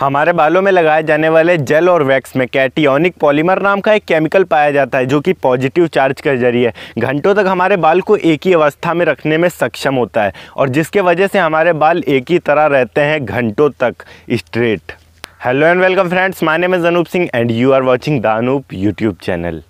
हमारे बालों में लगाए जाने वाले जेल और वैक्स में कैटियोनिक पॉलीमर नाम का एक केमिकल पाया जाता है जो कि पॉजिटिव चार्ज के जरिए घंटों तक हमारे बाल को एक ही अवस्था में रखने में सक्षम होता है और जिसके वजह से हमारे बाल एक ही तरह रहते हैं घंटों तक straight hello and welcome friends माने में Janoop Singh and you are watching दानूप यूट्यूब चैनल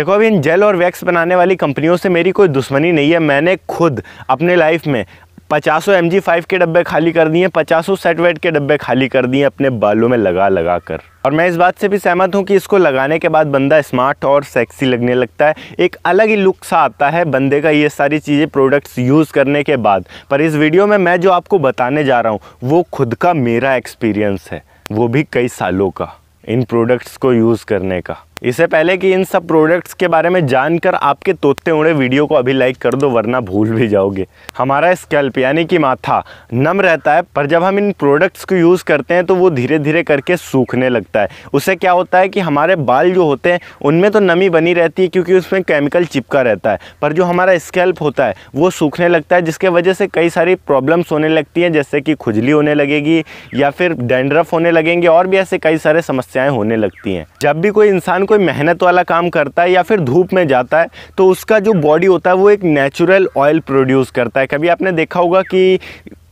देखो अभी इन जेल और वैक्स बनाने वाली कंपनियों से मेरी कोई दुश्मनी नहीं है मैंने खुद अपने लाइफ में पचासों एम जी फाइव के डब्बे खाली कर दिए पचासों सेट वेट के डब्बे खाली कर दिए अपने बालों में लगा लगा कर और मैं इस बात से भी सहमत हूँ कि इसको लगाने के बाद बंदा स्मार्ट और सेक्सी लगने लगता है एक अलग ही लुक सा आता है बंदे का ये सारी चीज़ें प्रोडक्ट्स यूज़ करने के बाद पर इस वीडियो में मैं जो आपको बताने जा रहा हूँ वो खुद का मेरा एक्सपीरियंस है वो भी कई सालों का इन प्रोडक्ट्स को यूज़ करने का इससे पहले कि इन सब प्रोडक्ट्स के बारे में जानकर आपके तोते उड़े वीडियो को अभी लाइक कर दो वरना भूल भी जाओगे हमारा स्कैल्प यानी कि माथा नम रहता है पर जब हम इन प्रोडक्ट्स को यूज़ करते हैं तो वो धीरे धीरे करके सूखने लगता है उससे क्या होता है कि हमारे बाल जो होते हैं उनमें तो नमी बनी रहती है क्योंकि उसमें केमिकल चिपका रहता है पर जो हमारा स्कैल्प होता है वो सूखने लगता है जिसके वजह से कई सारी प्रॉब्लम्स होने लगती हैं जैसे कि खुजली होने लगेगी या फिर डेंड्रफ होने लगेंगे और भी ऐसे कई सारे समस्याएँ होने लगती हैं जब भी कोई इंसान कोई मेहनत वाला काम करता है या फिर धूप में जाता है तो उसका जो बॉडी होता है वो एक नेचुरल ऑयल प्रोड्यूस करता है कभी आपने देखा होगा कि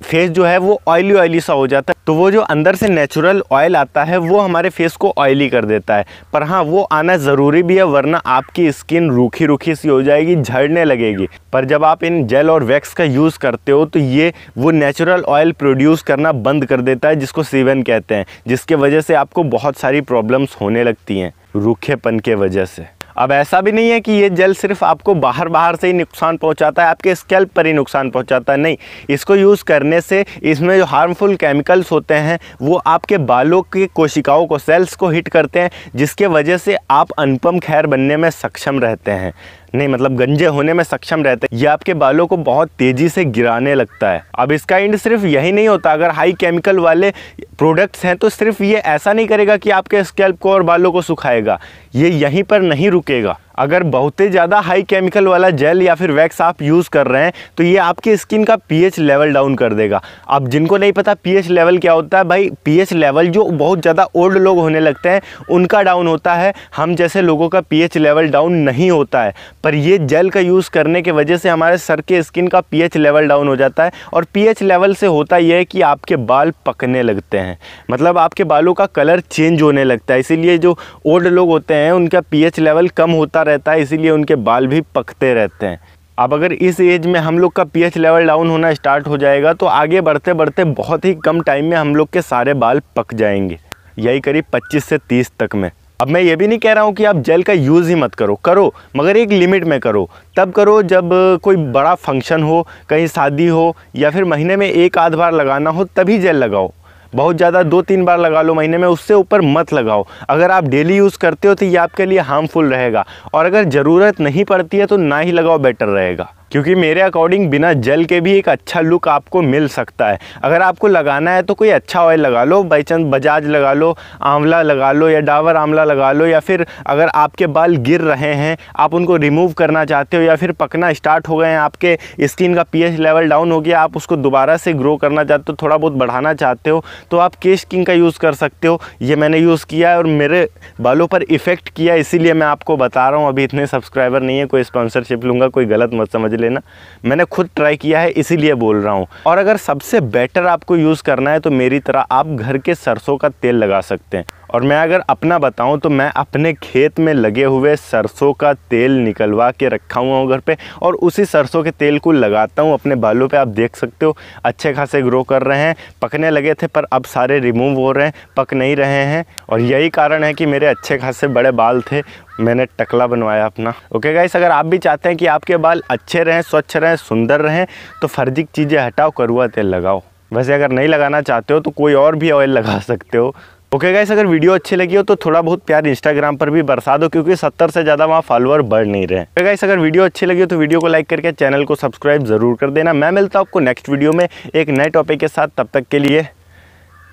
फेस जो है वो ऑयली ऑयली सा हो जाता है तो वो जो अंदर से नेचुरल ऑयल आता है वो हमारे फेस को ऑयली कर देता है पर हाँ वो आना ज़रूरी भी है वरना आपकी स्किन रूखी रूखी सी हो जाएगी झड़ने लगेगी पर जब आप इन जेल और वैक्स का यूज़ करते हो तो ये वो नेचुरल ऑयल प्रोड्यूस करना बंद कर देता है जिसको सीवन कहते हैं जिसके वजह से आपको बहुत सारी प्रॉब्लम्स होने लगती हैं रूखेपन के वजह से अब ऐसा भी नहीं है कि ये जेल सिर्फ आपको बाहर बाहर से ही नुकसान पहुंचाता है आपके स्कैल्प पर ही नुकसान पहुंचाता है नहीं इसको यूज़ करने से इसमें जो हार्मफुल केमिकल्स होते हैं वो आपके बालों की कोशिकाओं को सेल्स को हिट करते हैं जिसके वजह से आप अनुपम खैर बनने में सक्षम रहते हैं नहीं मतलब गंजे होने में सक्षम रहते हैं ये आपके बालों को बहुत तेज़ी से गिराने लगता है अब इसका एंड सिर्फ यही नहीं होता अगर हाई केमिकल वाले प्रोडक्ट्स हैं तो सिर्फ ये ऐसा नहीं करेगा कि आपके स्कैल्प को और बालों को सुखाएगा ये यहीं पर नहीं रुकेगा अगर बहुत ही ज़्यादा हाई केमिकल वाला जेल या फिर वैक्स आप यूज़ कर रहे हैं तो ये आपकी स्किन का पीएच लेवल डाउन कर देगा अब जिनको नहीं पता पीएच लेवल क्या होता है भाई पीएच लेवल जो बहुत ज़्यादा ओल्ड लोग होने लगते हैं उनका डाउन होता है हम जैसे लोगों का पीएच लेवल डाउन नहीं होता है पर ये जेल का यूज़ करने की वजह से हमारे सर के स्किन का पी लेवल डाउन हो जाता है और पी लेवल से होता यह है कि आपके बाल पकने लगते हैं मतलब आपके बालों का कलर चेंज होने लगता है इसीलिए जो ओल्ड लोग होते हैं उनका पी लेवल कम होता रहता है इसीलिए उनके बाल भी पकते रहते हैं अब अगर इस एज में हम लोग का पीएच लेवल डाउन होना स्टार्ट हो जाएगा तो आगे बढ़ते बढ़ते बहुत ही कम टाइम में हम लोग के सारे बाल पक जाएंगे यही करीब पच्चीस से तीस तक में अब मैं ये भी नहीं कह रहा हूँ कि आप जेल का यूज़ ही मत करो करो मगर एक लिमिट में करो तब करो जब कोई बड़ा फंक्शन हो कहीं शादी हो या फिर महीने में एक आध बार लगाना हो तभी जेल लगाओ बहुत ज़्यादा दो तीन बार लगा लो महीने में उससे ऊपर मत लगाओ अगर आप डेली यूज़ करते हो तो ये आपके लिए हार्मफुल रहेगा और अगर ज़रूरत नहीं पड़ती है तो ना ही लगाओ बेटर रहेगा क्योंकि मेरे अकॉर्डिंग बिना जल के भी एक अच्छा लुक आपको मिल सकता है अगर आपको लगाना है तो कोई अच्छा ऑयल लगा लो बाई चांस बजाज लगा लो आंवला लगा लो या डावर आंवला लगा लो या फिर अगर आपके बाल गिर रहे हैं आप उनको रिमूव करना चाहते हो या फिर पकना स्टार्ट हो गए हैं आपके स्किन का पी लेवल डाउन हो गया आप उसको दोबारा से ग्रो करना चाहते हो थोड़ा बहुत बढ़ाना चाहते हो तो आप केश किंग का यूज़ कर सकते हो ये मैंने यूज़ किया है और मेरे बालों पर इफ़ेक्ट किया इसीलिए मैं आपको बता रहा हूँ अभी इतने सब्सक्राइबर नहीं है कोई स्पॉन्सरशिप लूँगा कोई गलत मत समझ लेना मैंने खुद ट्राई किया है इसीलिए बोल रहा हूँ और अगर सबसे बेटर आपको यूज़ करना है तो मेरी तरह आप घर के सरसों का तेल लगा सकते हैं और मैं अगर अपना बताऊं तो मैं अपने खेत में लगे हुए सरसों का तेल निकलवा के रखा हुआ हूँ घर पे और उसी सरसों के तेल को लगाता हूँ अपने बालों पे आप देख सकते हो अच्छे खासे ग्रो कर रहे हैं पकने लगे थे पर अब सारे रिमूव हो रहे हैं पक नहीं रहे हैं और यही कारण है कि मेरे अच्छे खासे बड़े बाल थे मैंने टकला बनवाया अपना ओके गाइस अगर आप भी चाहते हैं कि आपके बाल अच्छे रहें स्वच्छ रहें सुंदर रहें तो फर्जी चीज़ें हटाओ करुआ तेल लगाओ वैसे अगर नहीं लगाना चाहते हो तो कोई और भी ऑयल लगा सकते हो ओके गाइस अगर वीडियो अच्छी लगी हो तो थोड़ा बहुत प्यार इंस्टाग्राम पर भी बरसा दो क्योंकि सत्तर से ज़्यादा वहाँ फॉलोअर बढ़ नहीं रहे ओके गाइस अगर वीडियो अच्छी लगी हो तो वीडियो को लाइक करके चैनल को सब्सक्राइब जरूर कर देना मैं मिलता हूँ आपको नेक्स्ट वीडियो में एक नए टॉपिक के साथ तब तक के लिए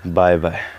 बाय बाय